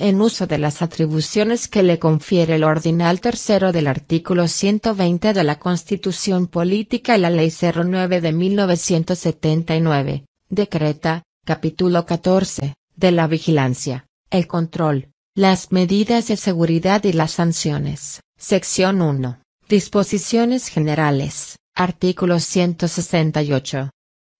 en uso de las atribuciones que le confiere el ordinal tercero del artículo 120 de la Constitución Política y la Ley 09 de 1979, decreta, capítulo 14, de la vigilancia, el control, las medidas de seguridad y las sanciones, sección 1, disposiciones generales, artículo 168.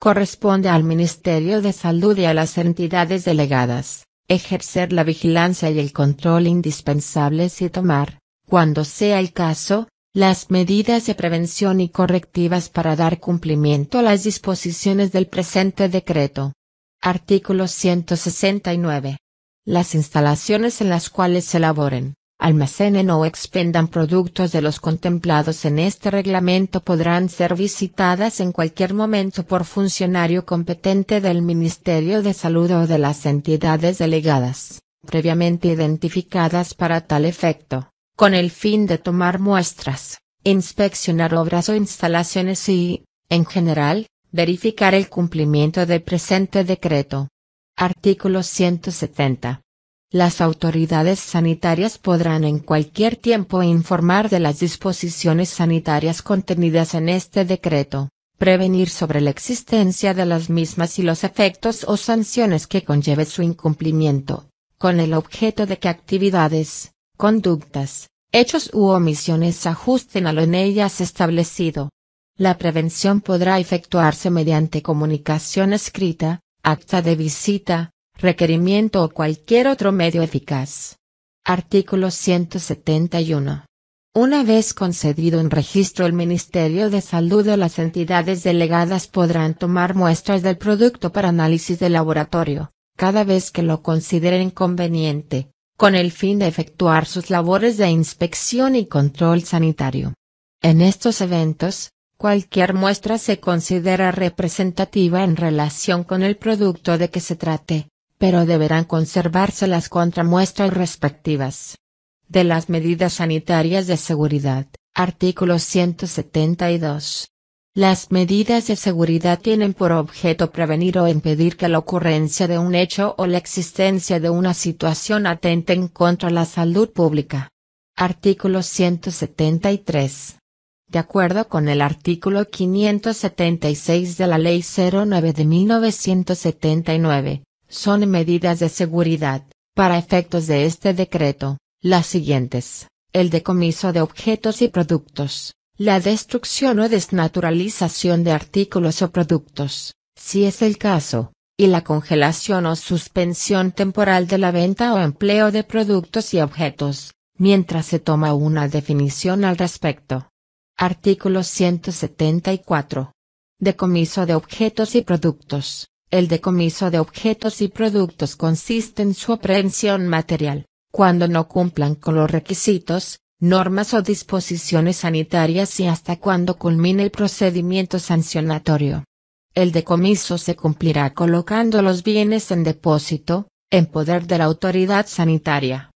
Corresponde al Ministerio de Salud y a las entidades delegadas ejercer la vigilancia y el control indispensables y tomar, cuando sea el caso, las medidas de prevención y correctivas para dar cumplimiento a las disposiciones del presente decreto. Artículo 169. Las instalaciones en las cuales se laboren almacenen o expendan productos de los contemplados en este reglamento podrán ser visitadas en cualquier momento por funcionario competente del Ministerio de Salud o de las entidades delegadas, previamente identificadas para tal efecto, con el fin de tomar muestras, inspeccionar obras o instalaciones y, en general, verificar el cumplimiento del presente decreto. Artículo 170. Las autoridades sanitarias podrán en cualquier tiempo informar de las disposiciones sanitarias contenidas en este decreto, prevenir sobre la existencia de las mismas y los efectos o sanciones que conlleve su incumplimiento, con el objeto de que actividades, conductas, hechos u omisiones se ajusten a lo en ellas establecido. La prevención podrá efectuarse mediante comunicación escrita, acta de visita, requerimiento o cualquier otro medio eficaz. Artículo 171. Una vez concedido en registro el Ministerio de Salud o las entidades delegadas podrán tomar muestras del producto para análisis de laboratorio, cada vez que lo consideren conveniente, con el fin de efectuar sus labores de inspección y control sanitario. En estos eventos, cualquier muestra se considera representativa en relación con el producto de que se trate, pero deberán conservarse las contramuestras respectivas. De las medidas sanitarias de seguridad, artículo 172. Las medidas de seguridad tienen por objeto prevenir o impedir que la ocurrencia de un hecho o la existencia de una situación atenten contra la salud pública. Artículo 173. De acuerdo con el artículo 576 de la Ley 09 de 1979, son medidas de seguridad, para efectos de este decreto, las siguientes, el decomiso de objetos y productos, la destrucción o desnaturalización de artículos o productos, si es el caso, y la congelación o suspensión temporal de la venta o empleo de productos y objetos, mientras se toma una definición al respecto. Artículo 174. Decomiso de objetos y productos. El decomiso de objetos y productos consiste en su aprehensión material, cuando no cumplan con los requisitos, normas o disposiciones sanitarias y hasta cuando culmine el procedimiento sancionatorio. El decomiso se cumplirá colocando los bienes en depósito, en poder de la autoridad sanitaria.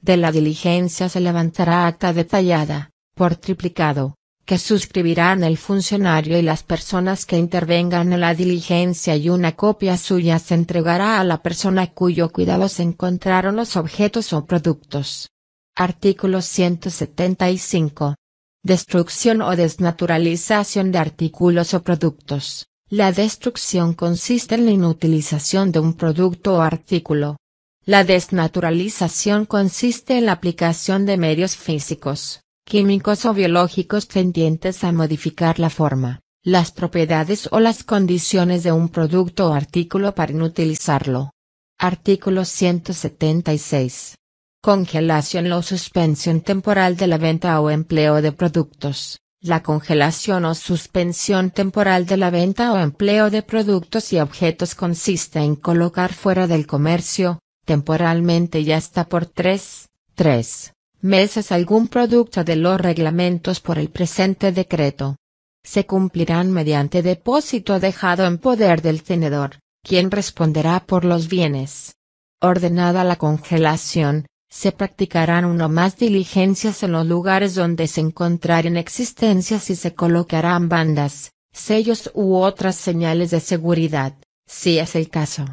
De la diligencia se levantará acta detallada, por triplicado, que suscribirán el funcionario y las personas que intervengan en la diligencia y una copia suya se entregará a la persona cuyo cuidado se encontraron los objetos o productos. Artículo 175. Destrucción o desnaturalización de artículos o productos. La destrucción consiste en la inutilización de un producto o artículo. La desnaturalización consiste en la aplicación de medios físicos, químicos o biológicos tendientes a modificar la forma, las propiedades o las condiciones de un producto o artículo para inutilizarlo. Artículo 176. Congelación o suspensión temporal de la venta o empleo de productos. La congelación o suspensión temporal de la venta o empleo de productos y objetos consiste en colocar fuera del comercio, temporalmente y hasta por 3, 3 meses algún producto de los reglamentos por el presente decreto. Se cumplirán mediante depósito dejado en poder del tenedor, quien responderá por los bienes. Ordenada la congelación, se practicarán uno más diligencias en los lugares donde se encontrarán existencias y se colocarán bandas, sellos u otras señales de seguridad, si es el caso.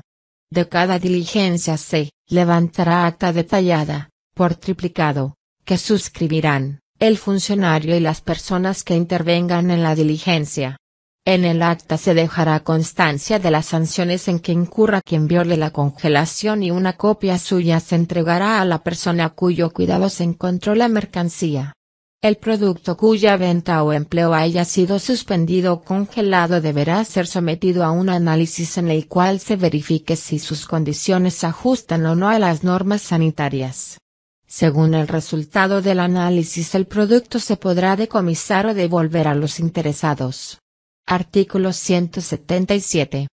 De cada diligencia se levantará acta detallada, por triplicado, que suscribirán, el funcionario y las personas que intervengan en la diligencia. En el acta se dejará constancia de las sanciones en que incurra quien viole la congelación y una copia suya se entregará a la persona cuyo cuidado se encontró la mercancía. El producto cuya venta o empleo haya sido suspendido o congelado deberá ser sometido a un análisis en el cual se verifique si sus condiciones ajustan o no a las normas sanitarias. Según el resultado del análisis el producto se podrá decomisar o devolver a los interesados. Artículo 177.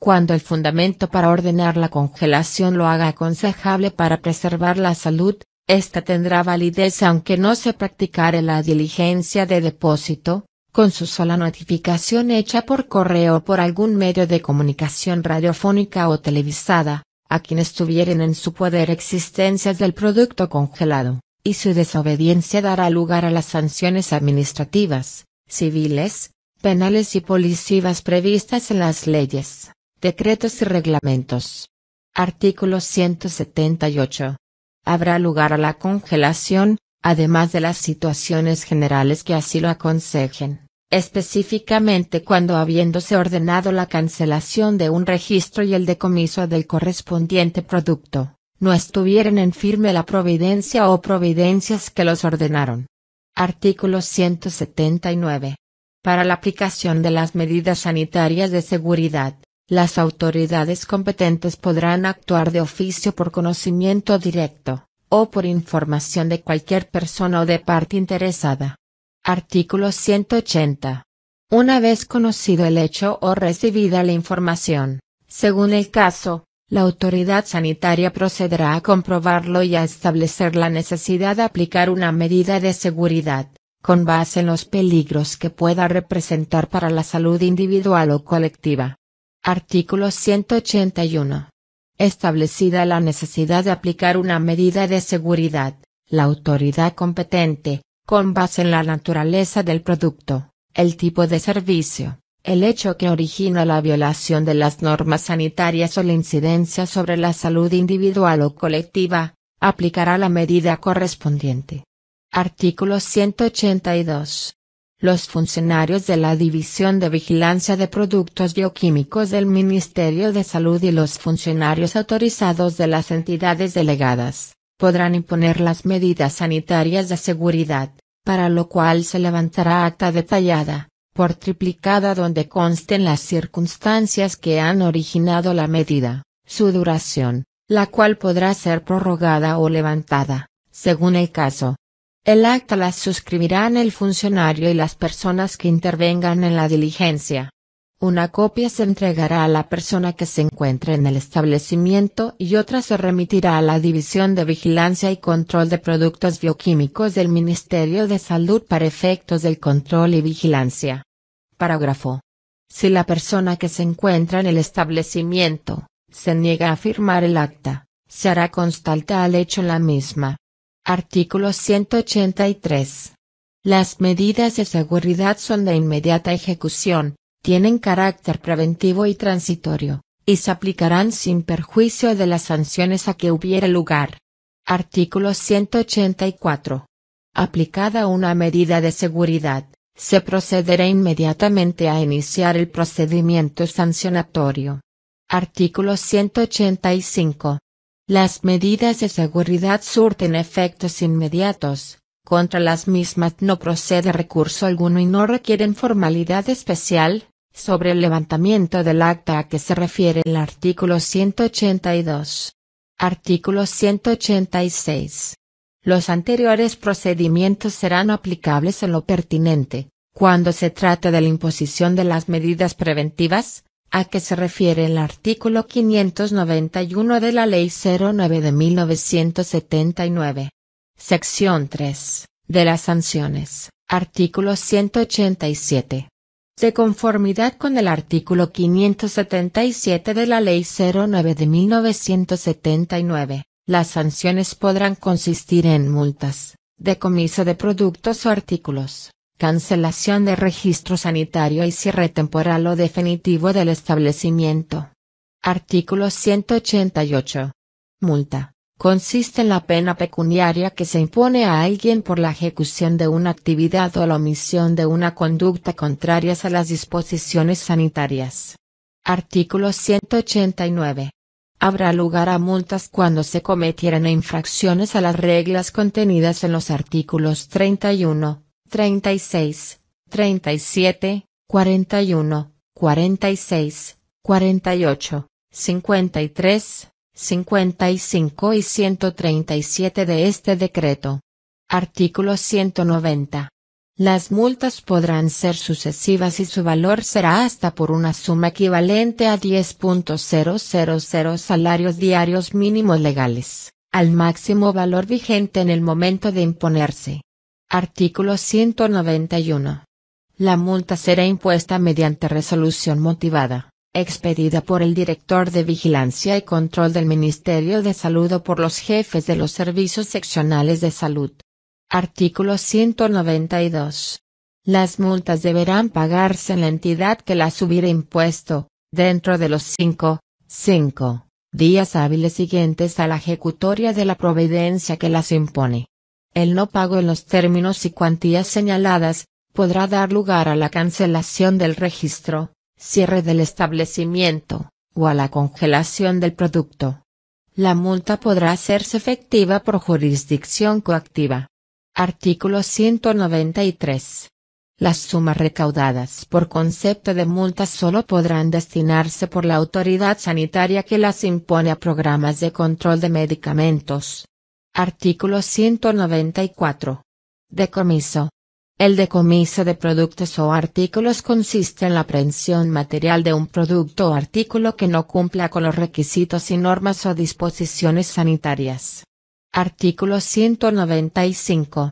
Cuando el fundamento para ordenar la congelación lo haga aconsejable para preservar la salud, ésta tendrá validez aunque no se practicare la diligencia de depósito, con su sola notificación hecha por correo o por algún medio de comunicación radiofónica o televisada, a quienes tuvieren en su poder existencias del producto congelado, y su desobediencia dará lugar a las sanciones administrativas, civiles, penales y policivas previstas en las leyes, decretos y reglamentos. Artículo 178. Habrá lugar a la congelación, además de las situaciones generales que así lo aconsejen específicamente cuando habiéndose ordenado la cancelación de un registro y el decomiso del correspondiente producto, no estuvieran en firme la providencia o providencias que los ordenaron. Artículo 179. Para la aplicación de las medidas sanitarias de seguridad, las autoridades competentes podrán actuar de oficio por conocimiento directo, o por información de cualquier persona o de parte interesada Artículo 180. Una vez conocido el hecho o recibida la información, según el caso, la autoridad sanitaria procederá a comprobarlo y a establecer la necesidad de aplicar una medida de seguridad, con base en los peligros que pueda representar para la salud individual o colectiva. Artículo 181. Establecida la necesidad de aplicar una medida de seguridad, la autoridad competente, con base en la naturaleza del producto, el tipo de servicio, el hecho que origina la violación de las normas sanitarias o la incidencia sobre la salud individual o colectiva, aplicará la medida correspondiente. Artículo 182. Los funcionarios de la División de Vigilancia de Productos Bioquímicos del Ministerio de Salud y los funcionarios autorizados de las entidades delegadas, podrán imponer las medidas sanitarias de seguridad, para lo cual se levantará acta detallada, por triplicada donde consten las circunstancias que han originado la medida, su duración, la cual podrá ser prorrogada o levantada, según el caso. El acta la suscribirán el funcionario y las personas que intervengan en la diligencia. Una copia se entregará a la persona que se encuentre en el establecimiento y otra se remitirá a la División de Vigilancia y Control de Productos Bioquímicos del Ministerio de Salud para efectos del control y vigilancia. Parágrafo. Si la persona que se encuentra en el establecimiento, se niega a firmar el acta, se hará constar al hecho la misma. Artículo 183. Las medidas de seguridad son de inmediata ejecución, tienen carácter preventivo y transitorio, y se aplicarán sin perjuicio de las sanciones a que hubiera lugar. Artículo 184. Aplicada una medida de seguridad, se procederá inmediatamente a iniciar el procedimiento sancionatorio. Artículo 185. Las medidas de seguridad surten efectos inmediatos, contra las mismas no procede recurso alguno y no requieren formalidad especial, sobre el levantamiento del acta a que se refiere el artículo 182. Artículo 186. Los anteriores procedimientos serán aplicables en lo pertinente, cuando se trate de la imposición de las medidas preventivas, a que se refiere el artículo 591 de la Ley 09 de 1979. Sección 3. De las sanciones. Artículo 187 de conformidad con el artículo 577 de la Ley 09 de 1979, las sanciones podrán consistir en multas, decomiso de productos o artículos, cancelación de registro sanitario y cierre temporal o definitivo del establecimiento. Artículo 188. Multa consiste en la pena pecuniaria que se impone a alguien por la ejecución de una actividad o la omisión de una conducta contrarias a las disposiciones sanitarias. Artículo 189. Habrá lugar a multas cuando se cometieran infracciones a las reglas contenidas en los artículos 31, 36, 37, 41, 46, 48, 53, 55 y 137 de este decreto. Artículo 190. Las multas podrán ser sucesivas y su valor será hasta por una suma equivalente a 10.000 salarios diarios mínimos legales, al máximo valor vigente en el momento de imponerse. Artículo 191. La multa será impuesta mediante resolución motivada expedida por el director de Vigilancia y Control del Ministerio de Salud o por los jefes de los servicios seccionales de salud. Artículo 192. Las multas deberán pagarse en la entidad que las hubiera impuesto, dentro de los cinco, cinco, días hábiles siguientes a la ejecutoria de la providencia que las impone. El no pago en los términos y cuantías señaladas, podrá dar lugar a la cancelación del registro, cierre del establecimiento, o a la congelación del producto. La multa podrá hacerse efectiva por jurisdicción coactiva. Artículo 193. Las sumas recaudadas por concepto de multas solo podrán destinarse por la autoridad sanitaria que las impone a programas de control de medicamentos. Artículo 194. Decomiso. El decomiso de productos o artículos consiste en la aprehensión material de un producto o artículo que no cumpla con los requisitos y normas o disposiciones sanitarias. Artículo 195.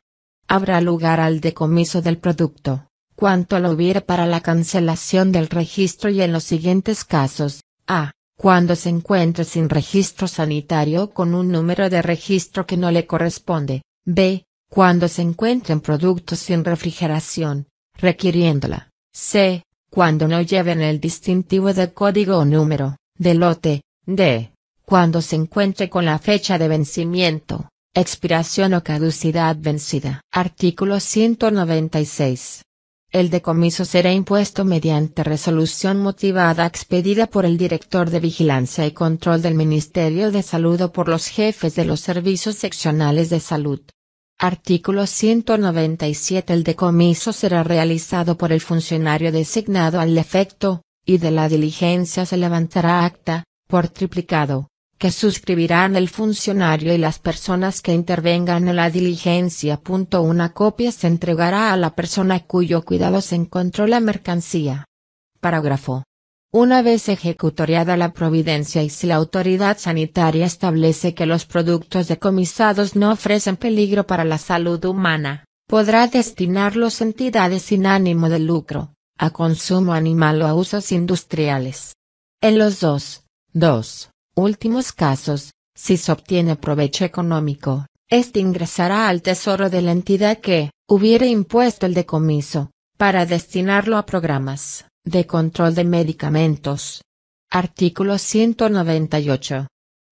Habrá lugar al decomiso del producto, cuanto lo hubiera para la cancelación del registro y en los siguientes casos, a. Cuando se encuentre sin registro sanitario con un número de registro que no le corresponde, b cuando se encuentren productos sin refrigeración, requiriéndola. C. Cuando no lleven el distintivo de código o número, de lote. D. Cuando se encuentre con la fecha de vencimiento, expiración o caducidad vencida. Artículo 196. El decomiso será impuesto mediante resolución motivada expedida por el Director de Vigilancia y Control del Ministerio de Salud o por los jefes de los servicios seccionales de salud. Artículo 197 El decomiso será realizado por el funcionario designado al efecto, y de la diligencia se levantará acta, por triplicado, que suscribirán el funcionario y las personas que intervengan en la diligencia. Una copia se entregará a la persona cuyo cuidado se encontró la mercancía. Parágrafo una vez ejecutoriada la providencia y si la autoridad sanitaria establece que los productos decomisados no ofrecen peligro para la salud humana, podrá destinarlos entidades sin ánimo de lucro, a consumo animal o a usos industriales. En los dos, dos últimos casos, si se obtiene provecho económico, este ingresará al tesoro de la entidad que hubiere impuesto el decomiso, para destinarlo a programas de control de medicamentos. Artículo 198.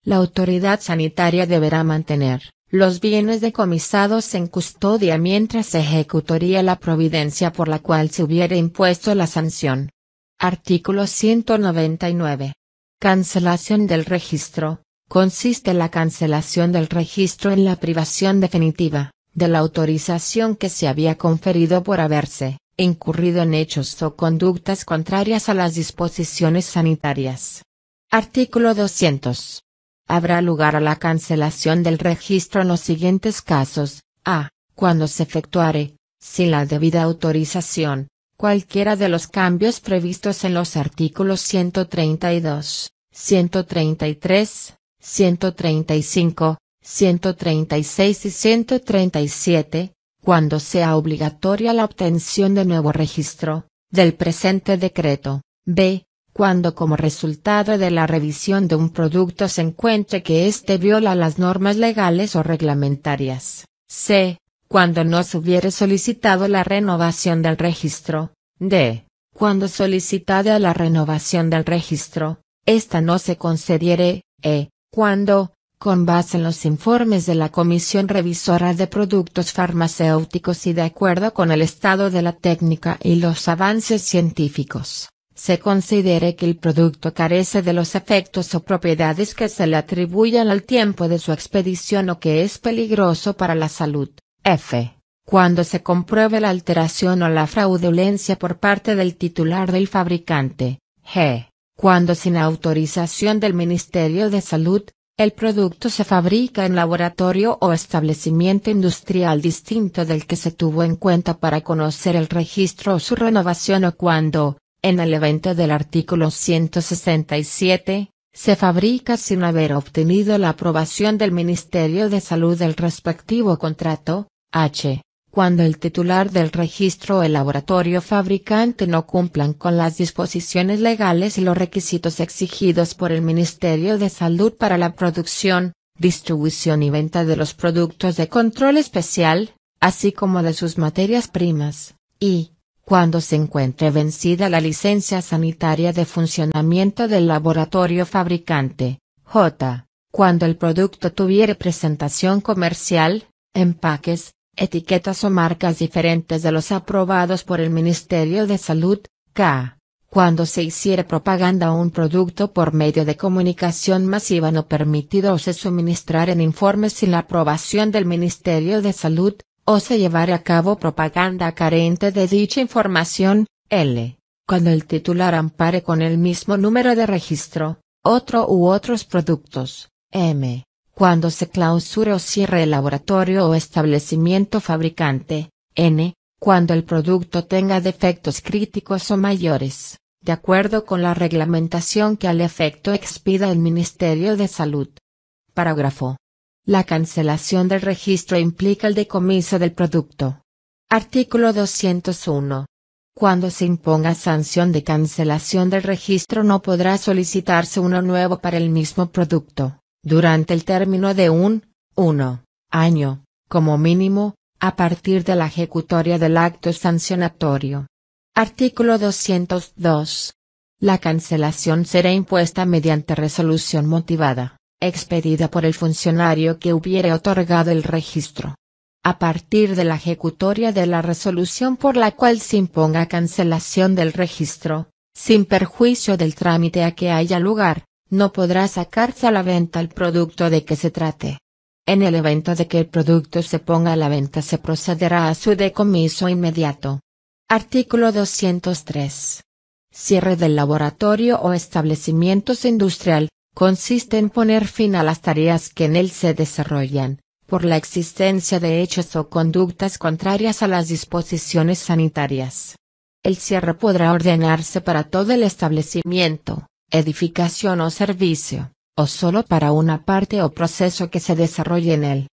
La autoridad sanitaria deberá mantener los bienes decomisados en custodia mientras se ejecutaría la providencia por la cual se hubiera impuesto la sanción. Artículo 199. Cancelación del registro. Consiste la cancelación del registro en la privación definitiva, de la autorización que se había conferido por haberse incurrido en hechos o conductas contrarias a las disposiciones sanitarias. Artículo 200. Habrá lugar a la cancelación del registro en los siguientes casos, a, cuando se efectuare, sin la debida autorización, cualquiera de los cambios previstos en los artículos 132, 133, 135, 136 y 137, cuando sea obligatoria la obtención de nuevo registro, del presente decreto, b. cuando como resultado de la revisión de un producto se encuentre que éste viola las normas legales o reglamentarias, c. cuando no se hubiere solicitado la renovación del registro, d. cuando solicitada la renovación del registro, esta no se concediere, e. cuando, con base en los informes de la Comisión Revisora de Productos Farmacéuticos y de acuerdo con el estado de la técnica y los avances científicos, se considere que el producto carece de los efectos o propiedades que se le atribuyan al tiempo de su expedición o que es peligroso para la salud. F. Cuando se compruebe la alteración o la fraudulencia por parte del titular del fabricante. G. Cuando sin autorización del Ministerio de Salud, el producto se fabrica en laboratorio o establecimiento industrial distinto del que se tuvo en cuenta para conocer el registro o su renovación o cuando, en el evento del artículo 167, se fabrica sin haber obtenido la aprobación del Ministerio de Salud del respectivo contrato, H cuando el titular del registro o el laboratorio fabricante no cumplan con las disposiciones legales y los requisitos exigidos por el Ministerio de Salud para la producción, distribución y venta de los productos de control especial, así como de sus materias primas, y, cuando se encuentre vencida la licencia sanitaria de funcionamiento del laboratorio fabricante, J. Cuando el producto tuviere presentación comercial, empaques, etiquetas o marcas diferentes de los aprobados por el Ministerio de Salud, K. Cuando se hiciere propaganda a un producto por medio de comunicación masiva no permitido o se suministrar en informes sin la aprobación del Ministerio de Salud, o se llevara a cabo propaganda carente de dicha información, L. Cuando el titular ampare con el mismo número de registro, otro u otros productos, M cuando se clausure o cierre el laboratorio o establecimiento fabricante, n, cuando el producto tenga defectos críticos o mayores, de acuerdo con la reglamentación que al efecto expida el Ministerio de Salud. Parágrafo. La cancelación del registro implica el decomiso del producto. Artículo 201. Cuando se imponga sanción de cancelación del registro no podrá solicitarse uno nuevo para el mismo producto durante el término de un, 1, año, como mínimo, a partir de la ejecutoria del acto sancionatorio. Artículo 202. La cancelación será impuesta mediante resolución motivada, expedida por el funcionario que hubiere otorgado el registro. A partir de la ejecutoria de la resolución por la cual se imponga cancelación del registro, sin perjuicio del trámite a que haya lugar, no podrá sacarse a la venta el producto de que se trate. En el evento de que el producto se ponga a la venta se procederá a su decomiso inmediato. Artículo 203. Cierre del laboratorio o establecimientos industrial, consiste en poner fin a las tareas que en él se desarrollan, por la existencia de hechos o conductas contrarias a las disposiciones sanitarias. El cierre podrá ordenarse para todo el establecimiento edificación o servicio, o solo para una parte o proceso que se desarrolle en él.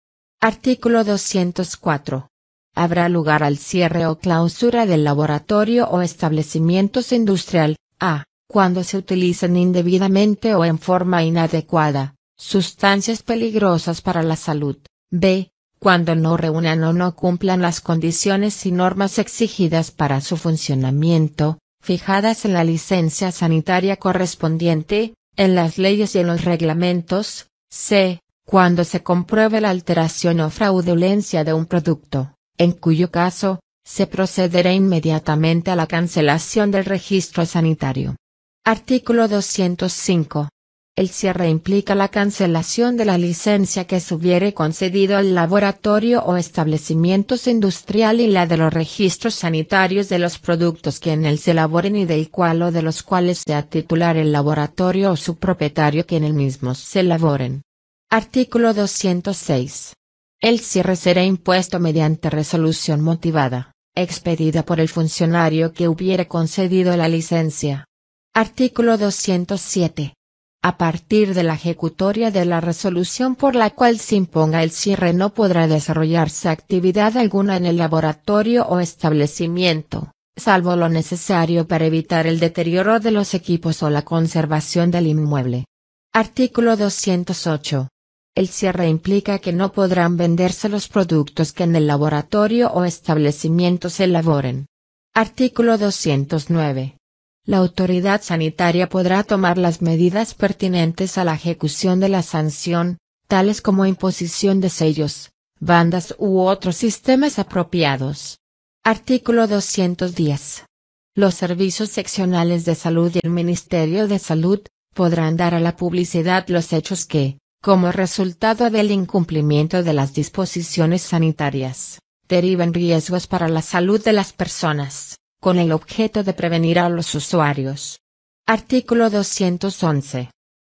Artículo 204. Habrá lugar al cierre o clausura del laboratorio o establecimientos industrial, a, cuando se utilicen indebidamente o en forma inadecuada, sustancias peligrosas para la salud, b, cuando no reúnan o no cumplan las condiciones y normas exigidas para su funcionamiento, fijadas en la licencia sanitaria correspondiente, en las leyes y en los reglamentos, c. cuando se compruebe la alteración o fraudulencia de un producto, en cuyo caso, se procederá inmediatamente a la cancelación del registro sanitario. Artículo 205. El cierre implica la cancelación de la licencia que se hubiere concedido al laboratorio o establecimientos industrial y la de los registros sanitarios de los productos que en él se elaboren y del cual o de los cuales sea titular el laboratorio o su propietario que en el mismo se elaboren. Artículo 206. El cierre será impuesto mediante resolución motivada, expedida por el funcionario que hubiere concedido la licencia. Artículo 207. A partir de la ejecutoria de la resolución por la cual se imponga el cierre no podrá desarrollarse actividad alguna en el laboratorio o establecimiento, salvo lo necesario para evitar el deterioro de los equipos o la conservación del inmueble. Artículo 208. El cierre implica que no podrán venderse los productos que en el laboratorio o establecimiento se elaboren. Artículo 209 la autoridad sanitaria podrá tomar las medidas pertinentes a la ejecución de la sanción, tales como imposición de sellos, bandas u otros sistemas apropiados. Artículo 210. Los servicios seccionales de salud y el Ministerio de Salud, podrán dar a la publicidad los hechos que, como resultado del incumplimiento de las disposiciones sanitarias, derivan riesgos para la salud de las personas con el objeto de prevenir a los usuarios. Artículo 211.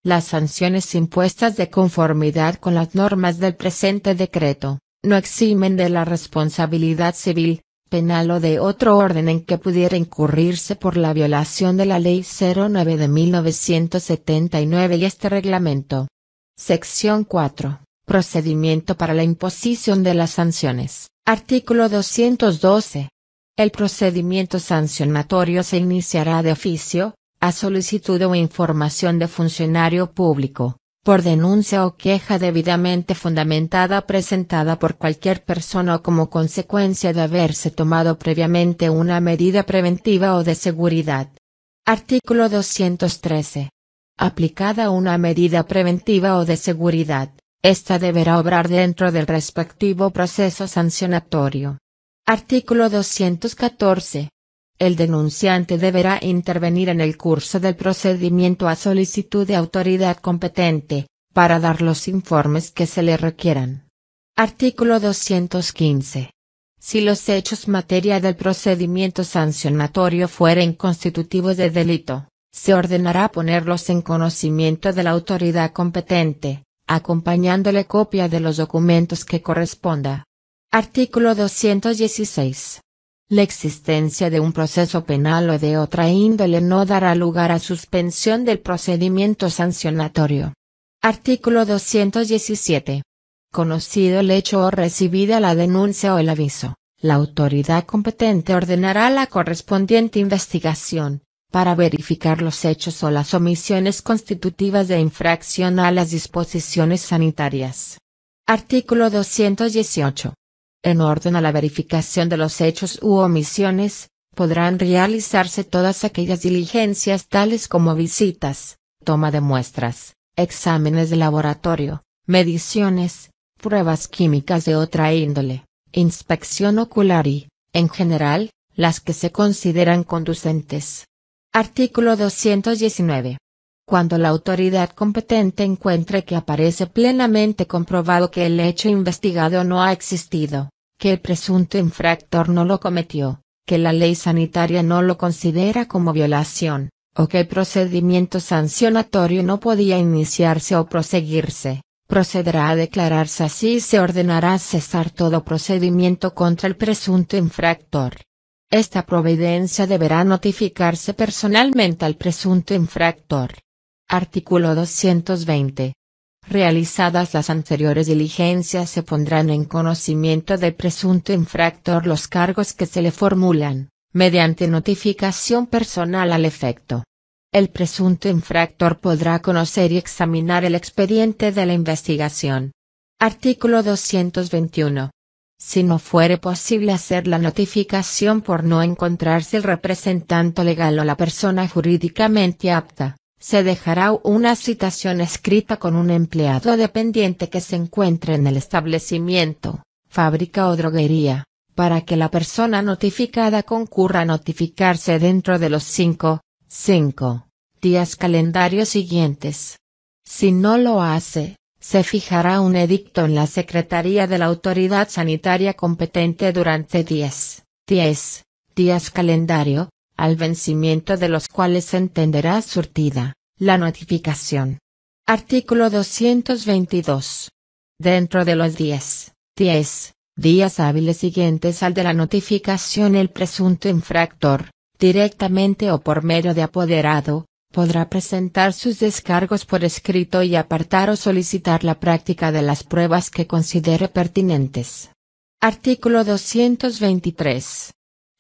Las sanciones impuestas de conformidad con las normas del presente decreto, no eximen de la responsabilidad civil, penal o de otro orden en que pudiera incurrirse por la violación de la Ley 09 de 1979 y este reglamento. Sección 4. Procedimiento para la imposición de las sanciones. Artículo 212. El procedimiento sancionatorio se iniciará de oficio, a solicitud o información de funcionario público, por denuncia o queja debidamente fundamentada presentada por cualquier persona o como consecuencia de haberse tomado previamente una medida preventiva o de seguridad. Artículo 213. Aplicada una medida preventiva o de seguridad, ésta deberá obrar dentro del respectivo proceso sancionatorio. Artículo 214. El denunciante deberá intervenir en el curso del procedimiento a solicitud de autoridad competente, para dar los informes que se le requieran. Artículo 215. Si los hechos materia del procedimiento sancionatorio fueren constitutivos de delito, se ordenará ponerlos en conocimiento de la autoridad competente, acompañándole copia de los documentos que corresponda. Artículo 216. La existencia de un proceso penal o de otra índole no dará lugar a suspensión del procedimiento sancionatorio. Artículo 217. Conocido el hecho o recibida la denuncia o el aviso, la autoridad competente ordenará la correspondiente investigación, para verificar los hechos o las omisiones constitutivas de infracción a las disposiciones sanitarias. Artículo 218. En orden a la verificación de los hechos u omisiones, podrán realizarse todas aquellas diligencias tales como visitas, toma de muestras, exámenes de laboratorio, mediciones, pruebas químicas de otra índole, inspección ocular y, en general, las que se consideran conducentes. Artículo 219. Cuando la autoridad competente encuentre que aparece plenamente comprobado que el hecho investigado no ha existido, que el presunto infractor no lo cometió, que la ley sanitaria no lo considera como violación, o que el procedimiento sancionatorio no podía iniciarse o proseguirse, procederá a declararse así y se ordenará cesar todo procedimiento contra el presunto infractor. Esta providencia deberá notificarse personalmente al presunto infractor. Artículo 220. Realizadas las anteriores diligencias se pondrán en conocimiento del presunto infractor los cargos que se le formulan, mediante notificación personal al efecto. El presunto infractor podrá conocer y examinar el expediente de la investigación. Artículo 221. Si no fuere posible hacer la notificación por no encontrarse el representante legal o la persona jurídicamente apta, se dejará una citación escrita con un empleado dependiente que se encuentre en el establecimiento, fábrica o droguería, para que la persona notificada concurra a notificarse dentro de los cinco, cinco, días calendarios siguientes. Si no lo hace, se fijará un edicto en la Secretaría de la Autoridad Sanitaria competente durante diez, 10 días calendario, al vencimiento de los cuales se entenderá surtida, la notificación. Artículo 222. Dentro de los 10, 10 días hábiles siguientes al de la notificación el presunto infractor, directamente o por medio de apoderado, podrá presentar sus descargos por escrito y apartar o solicitar la práctica de las pruebas que considere pertinentes. Artículo 223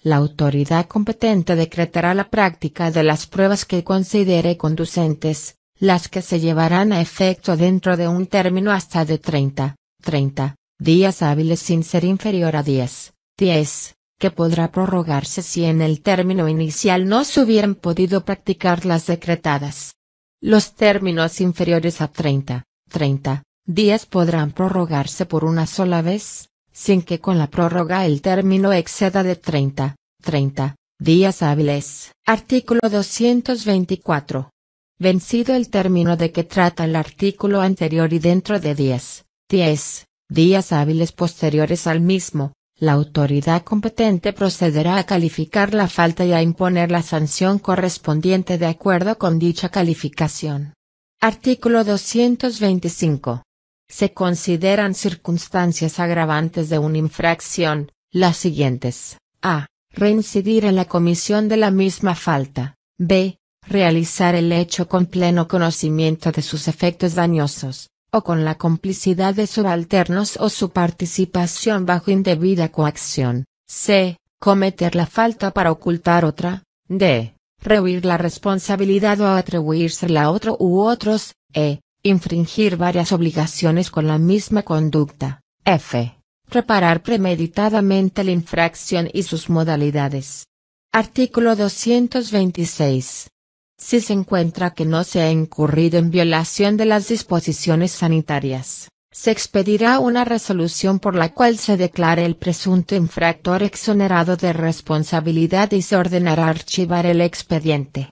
la autoridad competente decretará la práctica de las pruebas que considere conducentes, las que se llevarán a efecto dentro de un término hasta de 30, 30 días hábiles sin ser inferior a 10, 10, que podrá prorrogarse si en el término inicial no se hubieran podido practicar las decretadas. Los términos inferiores a 30, 30 días podrán prorrogarse por una sola vez, sin que con la prórroga el término exceda de 30, 30. Días hábiles. Artículo 224. Vencido el término de que trata el artículo anterior y dentro de 10, 10 días hábiles posteriores al mismo, la autoridad competente procederá a calificar la falta y a imponer la sanción correspondiente de acuerdo con dicha calificación. Artículo 225. Se consideran circunstancias agravantes de una infracción, las siguientes. A reincidir en la comisión de la misma falta. B. Realizar el hecho con pleno conocimiento de sus efectos dañosos, o con la complicidad de subalternos o su participación bajo indebida coacción. C. Cometer la falta para ocultar otra. D. Rehuir la responsabilidad o atribuírsela a otro u otros. E. Infringir varias obligaciones con la misma conducta. F. Preparar premeditadamente la infracción y sus modalidades. Artículo 226. Si se encuentra que no se ha incurrido en violación de las disposiciones sanitarias, se expedirá una resolución por la cual se declare el presunto infractor exonerado de responsabilidad y se ordenará archivar el expediente.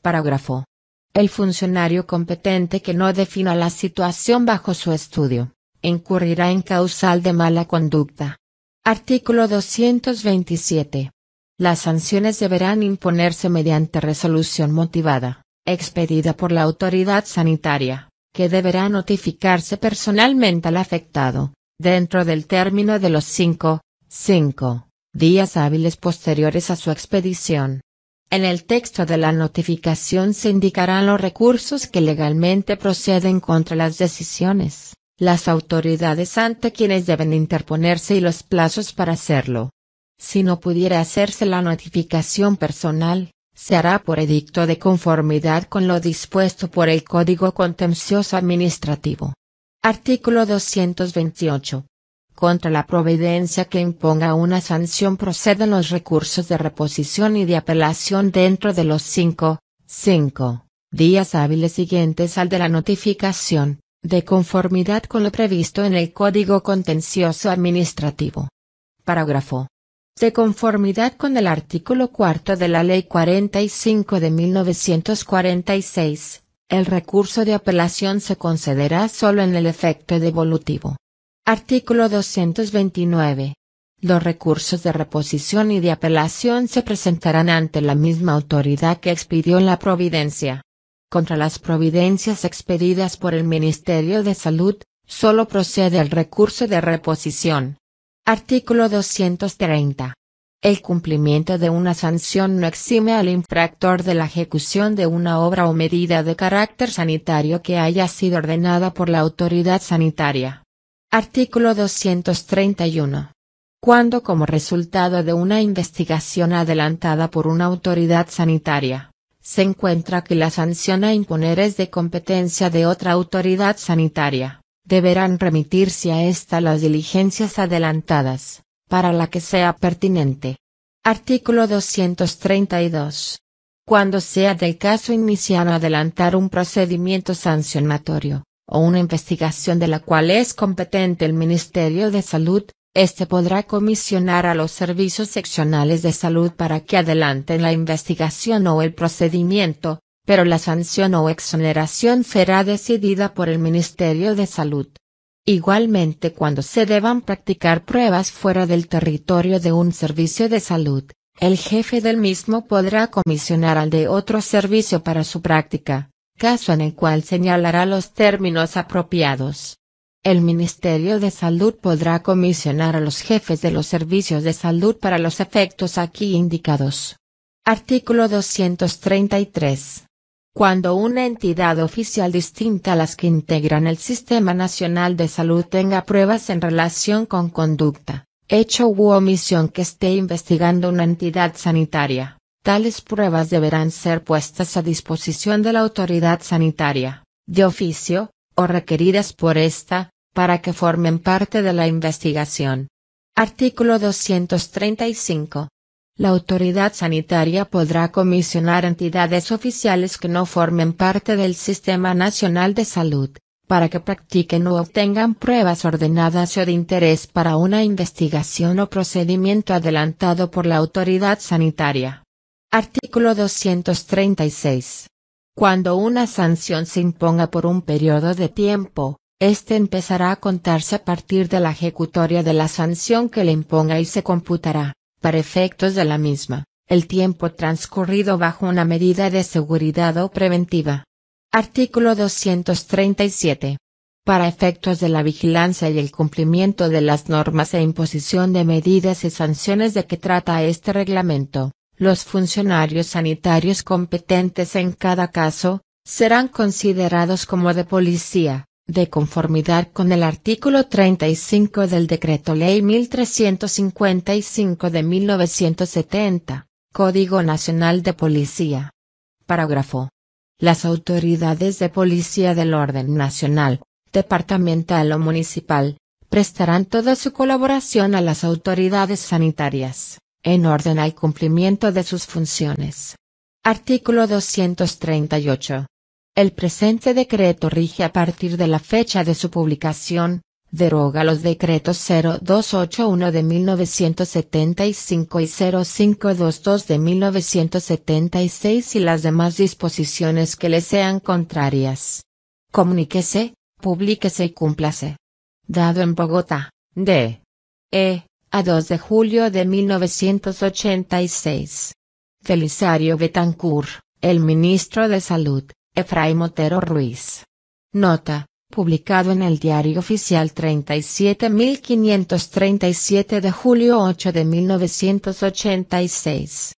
Parágrafo. El funcionario competente que no defina la situación bajo su estudio incurrirá en causal de mala conducta. Artículo 227. Las sanciones deberán imponerse mediante resolución motivada, expedida por la autoridad sanitaria, que deberá notificarse personalmente al afectado, dentro del término de los cinco, 5 días hábiles posteriores a su expedición. En el texto de la notificación se indicarán los recursos que legalmente proceden contra las decisiones, las autoridades ante quienes deben interponerse y los plazos para hacerlo. Si no pudiera hacerse la notificación personal, se hará por edicto de conformidad con lo dispuesto por el Código Contencioso Administrativo. Artículo 228. Contra la providencia que imponga una sanción proceden los recursos de reposición y de apelación dentro de los cinco, 5 días hábiles siguientes al de la notificación de conformidad con lo previsto en el Código Contencioso Administrativo. Parágrafo. De conformidad con el artículo cuarto de la Ley 45 de 1946, el recurso de apelación se concederá solo en el efecto devolutivo. Artículo 229. Los recursos de reposición y de apelación se presentarán ante la misma autoridad que expidió la providencia contra las providencias expedidas por el Ministerio de Salud, solo procede el recurso de reposición. Artículo 230. El cumplimiento de una sanción no exime al infractor de la ejecución de una obra o medida de carácter sanitario que haya sido ordenada por la autoridad sanitaria. Artículo 231. Cuando como resultado de una investigación adelantada por una autoridad sanitaria, se encuentra que la sanción a imponer es de competencia de otra autoridad sanitaria, deberán remitirse a ésta las diligencias adelantadas, para la que sea pertinente. Artículo 232. Cuando sea del caso iniciar o adelantar un procedimiento sancionatorio, o una investigación de la cual es competente el Ministerio de Salud, este podrá comisionar a los servicios seccionales de salud para que adelanten la investigación o el procedimiento, pero la sanción o exoneración será decidida por el Ministerio de Salud. Igualmente cuando se deban practicar pruebas fuera del territorio de un servicio de salud, el jefe del mismo podrá comisionar al de otro servicio para su práctica, caso en el cual señalará los términos apropiados. El Ministerio de Salud podrá comisionar a los jefes de los servicios de salud para los efectos aquí indicados. Artículo 233. Cuando una entidad oficial distinta a las que integran el Sistema Nacional de Salud tenga pruebas en relación con conducta, hecho u omisión que esté investigando una entidad sanitaria, tales pruebas deberán ser puestas a disposición de la autoridad sanitaria, de oficio, o requeridas por esta para que formen parte de la investigación. Artículo 235. La autoridad sanitaria podrá comisionar entidades oficiales que no formen parte del Sistema Nacional de Salud, para que practiquen o obtengan pruebas ordenadas o de interés para una investigación o procedimiento adelantado por la autoridad sanitaria. Artículo 236. Cuando una sanción se imponga por un periodo de tiempo, este empezará a contarse a partir de la ejecutoria de la sanción que le imponga y se computará, para efectos de la misma, el tiempo transcurrido bajo una medida de seguridad o preventiva. Artículo 237. Para efectos de la vigilancia y el cumplimiento de las normas e imposición de medidas y sanciones de que trata este reglamento, los funcionarios sanitarios competentes en cada caso, serán considerados como de policía, de conformidad con el artículo 35 del Decreto Ley 1355 de 1970, Código Nacional de Policía. Parágrafo. Las autoridades de policía del orden nacional, departamental o municipal, prestarán toda su colaboración a las autoridades sanitarias, en orden al cumplimiento de sus funciones. Artículo 238. El presente decreto rige a partir de la fecha de su publicación, deroga los decretos 0281 de 1975 y 0522 de 1976 y las demás disposiciones que le sean contrarias. Comuníquese, publíquese y cúmplase. Dado en Bogotá, de E. a 2 de julio de 1986. Felisario Betancourt, el ministro de Salud. Efraín Otero Ruiz. Nota, publicado en el Diario Oficial 37537 de julio 8 de 1986.